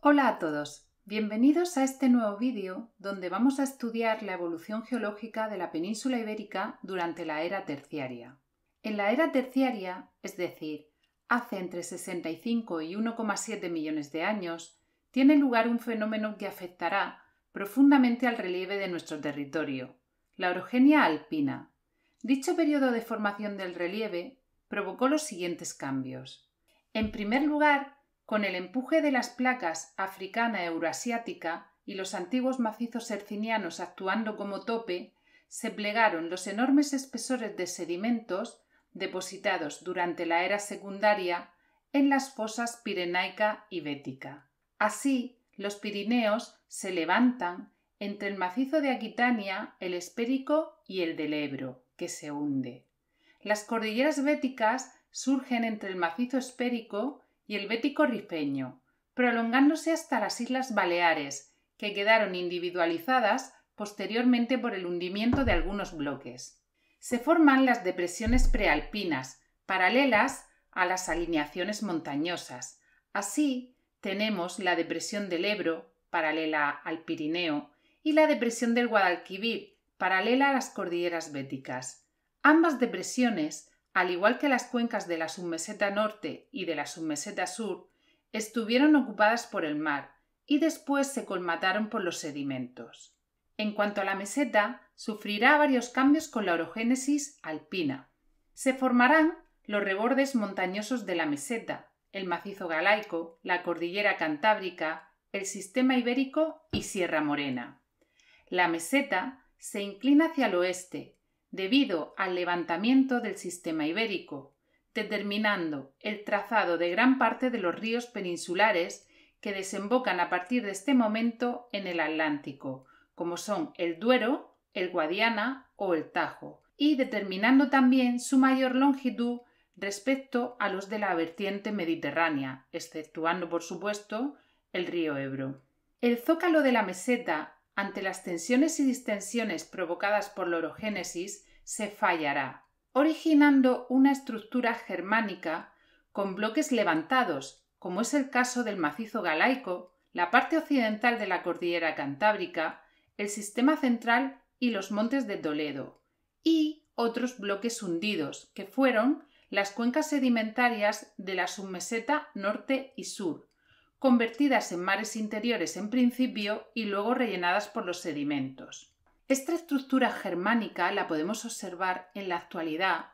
Hola a todos. Bienvenidos a este nuevo vídeo donde vamos a estudiar la evolución geológica de la península ibérica durante la era terciaria. En la era terciaria, es decir, hace entre 65 y 1,7 millones de años, tiene lugar un fenómeno que afectará profundamente al relieve de nuestro territorio, la orogenia alpina. Dicho periodo de formación del relieve provocó los siguientes cambios. En primer lugar, con el empuje de las placas africana-eurasiática y los antiguos macizos hercinianos actuando como tope, se plegaron los enormes espesores de sedimentos depositados durante la era secundaria en las fosas pirenaica y bética. Así, los Pirineos se levantan entre el macizo de Aquitania, el Espérico y el del Ebro, que se hunde. Las cordilleras béticas surgen entre el macizo espérico y el bético rifeño, prolongándose hasta las Islas Baleares, que quedaron individualizadas posteriormente por el hundimiento de algunos bloques. Se forman las depresiones prealpinas, paralelas a las alineaciones montañosas. Así, tenemos la depresión del Ebro, paralela al Pirineo, y la depresión del Guadalquivir, paralela a las cordilleras béticas. Ambas depresiones al igual que las cuencas de la submeseta norte y de la submeseta sur, estuvieron ocupadas por el mar y después se colmataron por los sedimentos. En cuanto a la meseta, sufrirá varios cambios con la orogénesis alpina. Se formarán los rebordes montañosos de la meseta, el macizo galaico, la cordillera cantábrica, el sistema ibérico y Sierra Morena. La meseta se inclina hacia el oeste debido al levantamiento del sistema ibérico, determinando el trazado de gran parte de los ríos peninsulares que desembocan a partir de este momento en el Atlántico, como son el Duero, el Guadiana o el Tajo, y determinando también su mayor longitud respecto a los de la vertiente mediterránea, exceptuando por supuesto el río Ebro. El zócalo de la meseta ante las tensiones y distensiones provocadas por la orogénesis, se fallará, originando una estructura germánica con bloques levantados, como es el caso del macizo galaico, la parte occidental de la cordillera cantábrica, el sistema central y los montes de Toledo, y otros bloques hundidos, que fueron las cuencas sedimentarias de la submeseta norte y sur, convertidas en mares interiores en principio y luego rellenadas por los sedimentos. Esta estructura germánica la podemos observar en la actualidad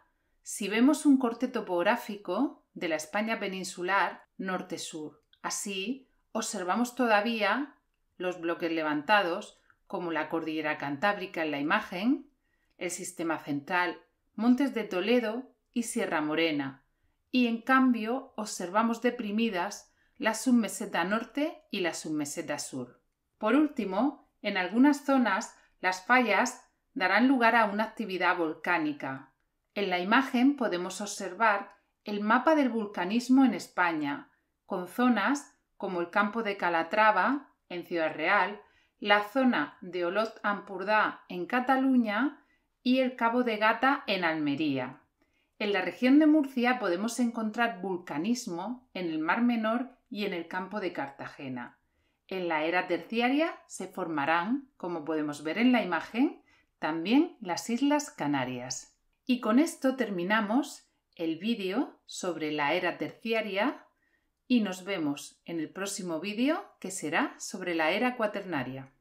si vemos un corte topográfico de la España peninsular norte-sur. Así, observamos todavía los bloques levantados, como la cordillera cantábrica en la imagen, el sistema central, Montes de Toledo y Sierra Morena, y en cambio observamos deprimidas la submeseta norte y la submeseta sur. Por último, en algunas zonas las fallas darán lugar a una actividad volcánica. En la imagen podemos observar el mapa del vulcanismo en España, con zonas como el campo de Calatrava, en Ciudad Real, la zona de Olot ampurdà en Cataluña y el Cabo de Gata en Almería. En la región de Murcia podemos encontrar vulcanismo en el Mar Menor y en el campo de Cartagena. En la era terciaria se formarán, como podemos ver en la imagen, también las Islas Canarias. Y con esto terminamos el vídeo sobre la era terciaria y nos vemos en el próximo vídeo que será sobre la era cuaternaria.